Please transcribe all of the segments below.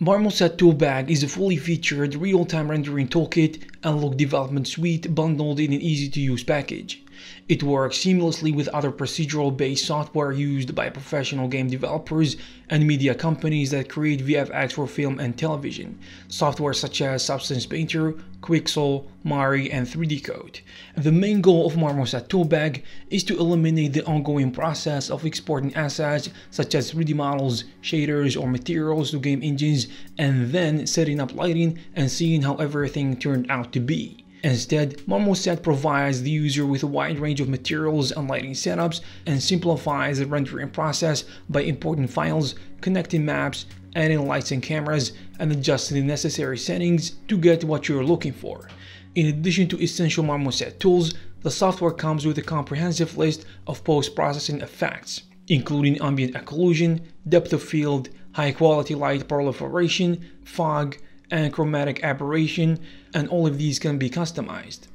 Marmoset 2Bag is a fully featured real-time rendering toolkit and log development suite bundled in an easy-to-use package. It works seamlessly with other procedural-based software used by professional game developers and media companies that create VFX for film and television, software such as Substance Painter, Quixel, Mari, and 3D Code. The main goal of Marmoset Toolbag is to eliminate the ongoing process of exporting assets such as 3D models, shaders, or materials to game engines and then setting up lighting and seeing how everything turned out to be. Instead, MarmoSet provides the user with a wide range of materials and lighting setups and simplifies the rendering process by importing files, connecting maps, adding lights and cameras, and adjusting the necessary settings to get what you're looking for. In addition to essential Marmoset tools, the software comes with a comprehensive list of post-processing effects, including ambient occlusion, depth of field, high-quality light proliferation, fog, and chromatic aberration and all of these can be customized.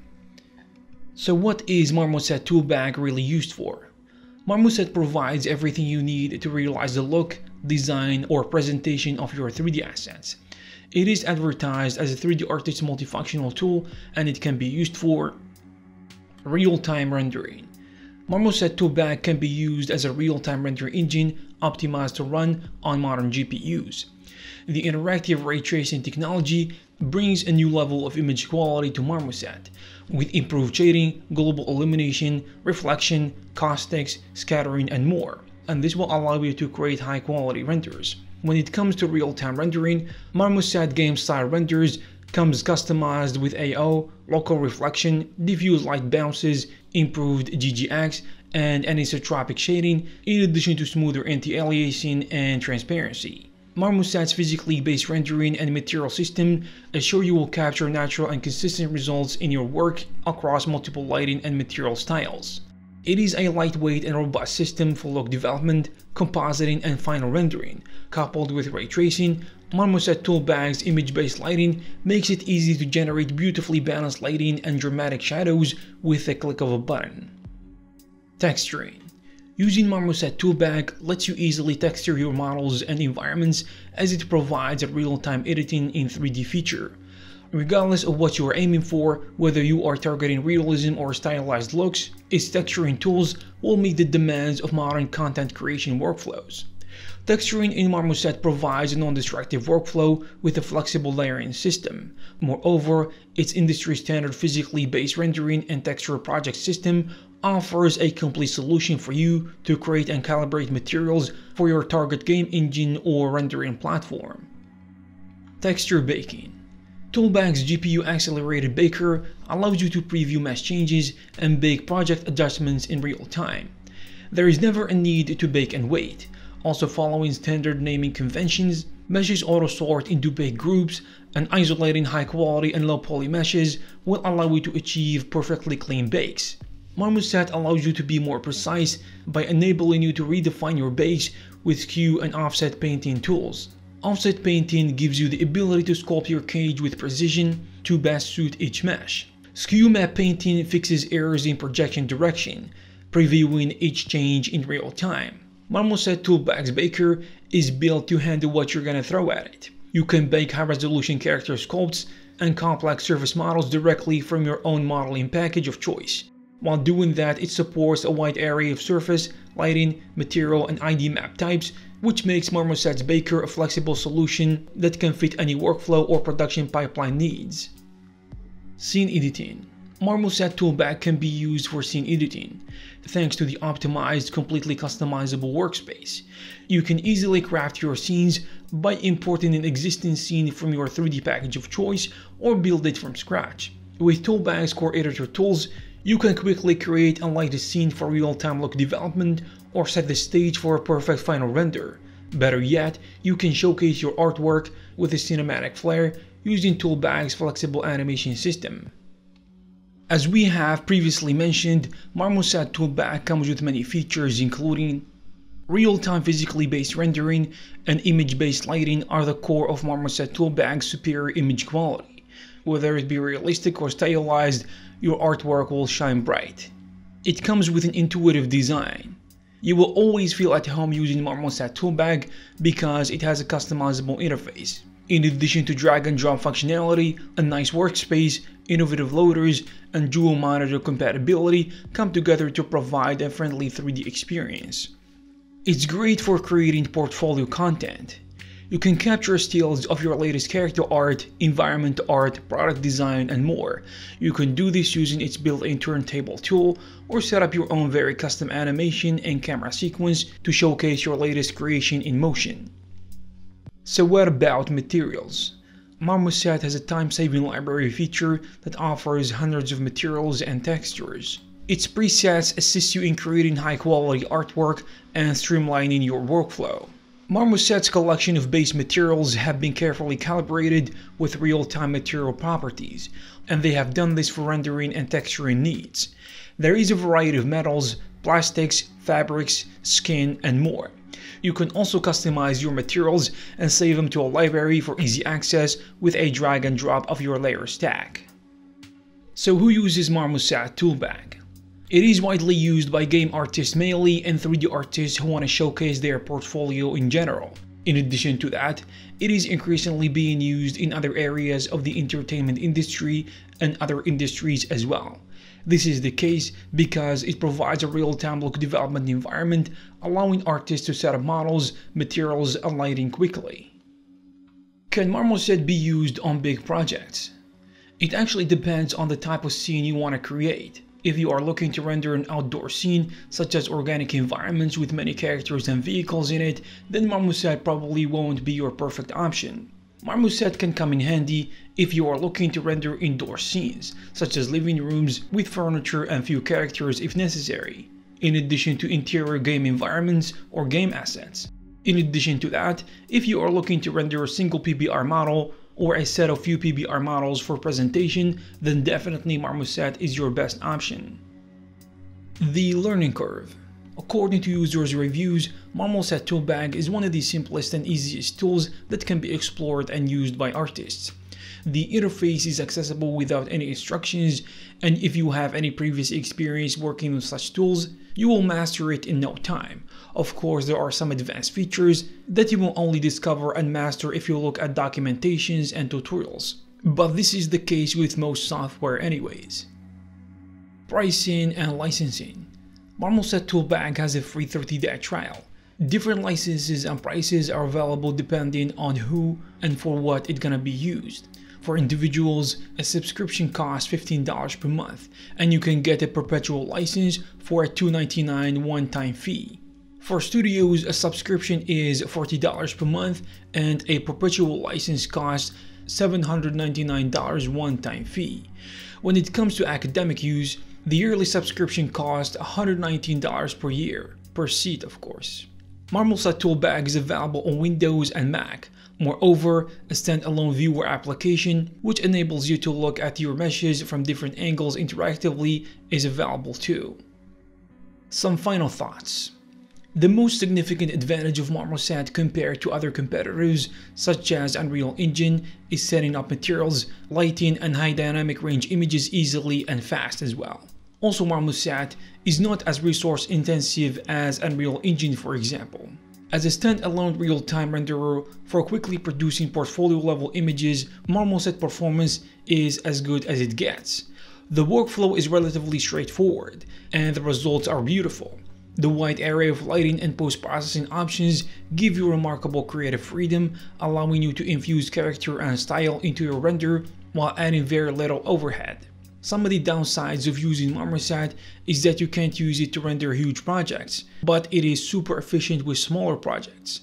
So what is Marmoset Toolbag really used for? Marmoset provides everything you need to realize the look, design or presentation of your 3D assets. It is advertised as a 3D artist's multifunctional tool and it can be used for real-time rendering. Marmoset Toolbag can be used as a real-time rendering engine optimized to run on modern GPUs. The interactive ray tracing technology brings a new level of image quality to marmoset, with improved shading, global illumination, reflection, caustics, scattering and more, and this will allow you to create high quality renders. When it comes to real-time rendering, marmoset game-style renders comes customized with AO, local reflection, diffuse light bounces, improved GGX, and anisotropic shading, in addition to smoother anti-aliasing and transparency. Marmoset's physically based rendering and material system assure you will capture natural and consistent results in your work across multiple lighting and material styles. It is a lightweight and robust system for look development, compositing and final rendering. Coupled with ray tracing, Marmoset Toolbag's image-based lighting makes it easy to generate beautifully balanced lighting and dramatic shadows with a click of a button. Texturing Using Marmoset Toolbag lets you easily texture your models and environments as it provides a real-time editing in 3D feature. Regardless of what you are aiming for, whether you are targeting realism or stylized looks, its texturing tools will meet the demands of modern content creation workflows. Texturing in Marmoset provides a non-destructive workflow with a flexible layering system. Moreover, its industry-standard physically-based rendering and texture project system offers a complete solution for you to create and calibrate materials for your target game engine or rendering platform. Texture Baking Toolback's GPU accelerated baker allows you to preview mesh changes and bake project adjustments in real time. There is never a need to bake and wait. Also following standard naming conventions, meshes auto-sort into bake groups, and isolating high-quality and low-poly meshes will allow you to achieve perfectly clean bakes. Marmoset allows you to be more precise by enabling you to redefine your base with skew and offset painting tools. Offset painting gives you the ability to sculpt your cage with precision to best suit each mesh. Skew map painting fixes errors in projection direction, previewing each change in real time. Marmoset Toolbox Baker is built to handle what you're gonna throw at it. You can bake high-resolution character sculpts and complex surface models directly from your own modeling package of choice. While doing that, it supports a wide array of surface, lighting, material, and ID map types, which makes Marmoset's Baker a flexible solution that can fit any workflow or production pipeline needs. Scene editing. Marmoset Toolback can be used for scene editing, thanks to the optimized, completely customizable workspace. You can easily craft your scenes by importing an existing scene from your 3D package of choice or build it from scratch. With Toolback's Core Editor tools, you can quickly create and light a scene for real-time look development or set the stage for a perfect final render. Better yet, you can showcase your artwork with a cinematic flair using Toolbag's flexible animation system. As we have previously mentioned, Marmoset Toolbag comes with many features including Real-time physically based rendering and image-based lighting are the core of Marmoset Toolbag's superior image quality whether it be realistic or stylized, your artwork will shine bright. It comes with an intuitive design. You will always feel at home using Marmoset toolbag because it has a customizable interface. In addition to drag and drop functionality, a nice workspace, innovative loaders, and dual monitor compatibility come together to provide a friendly 3D experience. It's great for creating portfolio content. You can capture steals of your latest character art, environment art, product design and more. You can do this using its built-in turntable tool or set up your own very custom animation and camera sequence to showcase your latest creation in motion. So what about materials? Marmoset has a time-saving library feature that offers hundreds of materials and textures. Its presets assist you in creating high-quality artwork and streamlining your workflow. Marmoset's collection of base materials have been carefully calibrated with real-time material properties, and they have done this for rendering and texturing needs. There is a variety of metals, plastics, fabrics, skin, and more. You can also customize your materials and save them to a library for easy access with a drag and drop of your layer stack. So who uses Marmoset Toolbag? It is widely used by game artists mainly and 3D artists who want to showcase their portfolio in general. In addition to that, it is increasingly being used in other areas of the entertainment industry and other industries as well. This is the case because it provides a real-time look development environment, allowing artists to set up models, materials, and lighting quickly. Can Marmoset be used on big projects? It actually depends on the type of scene you want to create. If you are looking to render an outdoor scene, such as organic environments with many characters and vehicles in it, then Marmoset probably won't be your perfect option. Marmoset can come in handy if you are looking to render indoor scenes, such as living rooms with furniture and few characters if necessary, in addition to interior game environments or game assets. In addition to that, if you are looking to render a single PBR model, or a set of few PBR models for presentation, then definitely Marmoset is your best option. The learning curve. According to users' reviews, Marmoset Toolbag is one of the simplest and easiest tools that can be explored and used by artists. The interface is accessible without any instructions, and if you have any previous experience working with such tools, you will master it in no time. Of course, there are some advanced features that you will only discover and master if you look at documentations and tutorials. But this is the case with most software anyways. Pricing and licensing. Marmoset Toolbag has a free 30-day trial. Different licenses and prices are available depending on who and for what it's gonna be used. For individuals, a subscription costs $15 per month, and you can get a perpetual license for a $2.99 one-time fee. For studios, a subscription is $40 per month, and a perpetual license costs $799 one-time fee. When it comes to academic use, the yearly subscription costs $119 per year, per seat of course. Marmoset Toolbag is available on Windows and Mac. Moreover, a standalone viewer application, which enables you to look at your meshes from different angles interactively, is available too. Some final thoughts. The most significant advantage of Marmoset compared to other competitors, such as Unreal Engine, is setting up materials, lighting, and high dynamic range images easily and fast as well. Also marmoset is not as resource intensive as Unreal Engine for example. As a standalone real-time renderer for quickly producing portfolio level images, Marmoset performance is as good as it gets. The workflow is relatively straightforward and the results are beautiful. The wide array of lighting and post-processing options give you remarkable creative freedom, allowing you to infuse character and style into your render while adding very little overhead. Some of the downsides of using Marmoset is that you can't use it to render huge projects, but it is super efficient with smaller projects.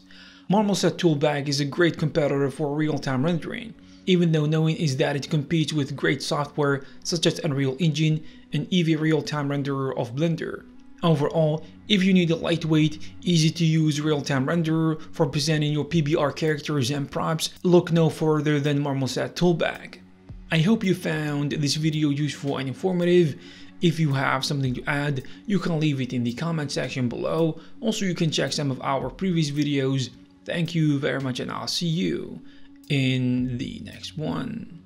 Marmoset Toolbag is a great competitor for real-time rendering, even though knowing is that it competes with great software such as Unreal Engine and even real-time renderer of Blender. Overall, if you need a lightweight, easy to use real-time renderer for presenting your PBR characters and props, look no further than Marmoset Toolbag. I hope you found this video useful and informative. If you have something to add, you can leave it in the comment section below. Also, you can check some of our previous videos. Thank you very much and I'll see you in the next one.